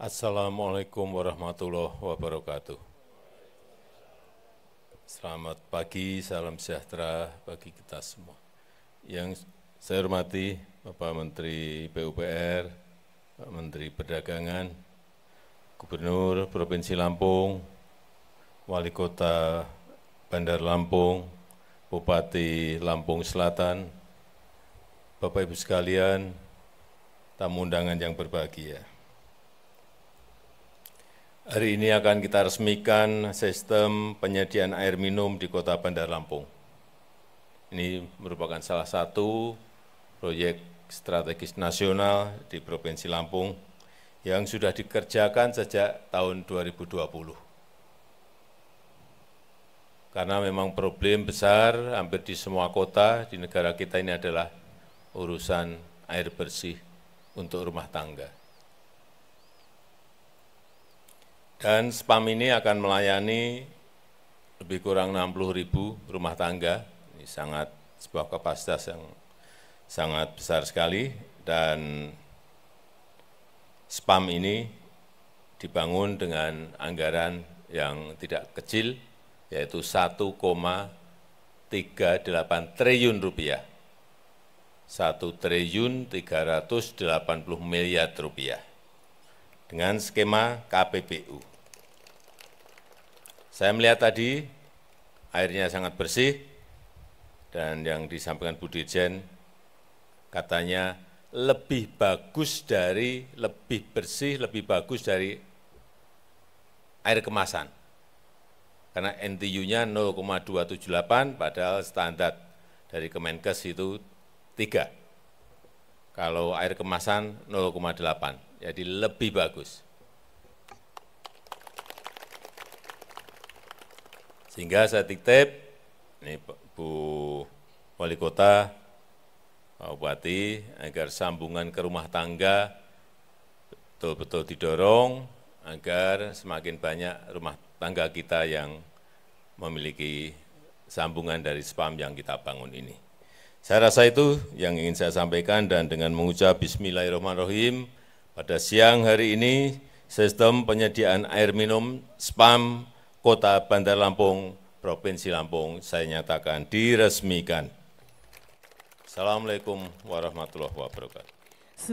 Assalamualaikum warahmatullahi wabarakatuh. Selamat pagi, salam sejahtera bagi kita semua. Yang saya hormati Bapak Menteri PUPR, Pak Menteri Perdagangan, Gubernur Provinsi Lampung, Wali Kota Bandar Lampung, Bupati Lampung Selatan, Bapak Ibu sekalian, tamu undangan yang berbahagia. Hari ini akan kita resmikan sistem penyediaan air minum di Kota Bandar Lampung. Ini merupakan salah satu proyek strategis nasional di Provinsi Lampung yang sudah dikerjakan sejak tahun 2020 karena memang problem besar hampir di semua kota di negara kita ini adalah urusan air bersih untuk rumah tangga. Dan spam ini akan melayani lebih kurang 60 ribu rumah tangga, ini sangat sebuah kapasitas yang sangat besar sekali, dan spam ini dibangun dengan anggaran yang tidak kecil, yaitu 1,38 triliun rupiah. 1 triliun 380 miliar rupiah dengan skema KPPU. Saya melihat tadi airnya sangat bersih dan yang disampaikan Bu Dirjen katanya lebih bagus dari, lebih bersih, lebih bagus dari air kemasan. Karena NTU-nya 0,278 padahal standar dari Kemenkes itu 3. Kalau air kemasan 0,8, jadi lebih bagus. Sehingga saya titip, ini Bu Wali Kota, Pak Bupati, agar sambungan ke rumah tangga betul-betul didorong, agar semakin banyak rumah tangga kita yang memiliki sambungan dari spam yang kita bangun ini. Saya rasa itu yang ingin saya sampaikan dan dengan mengucap bismillahirrahmanirrahim, pada siang hari ini sistem penyediaan air minum spam Kota Bandar Lampung, Provinsi Lampung, saya nyatakan diresmikan. Assalamualaikum warahmatullahi wabarakatuh.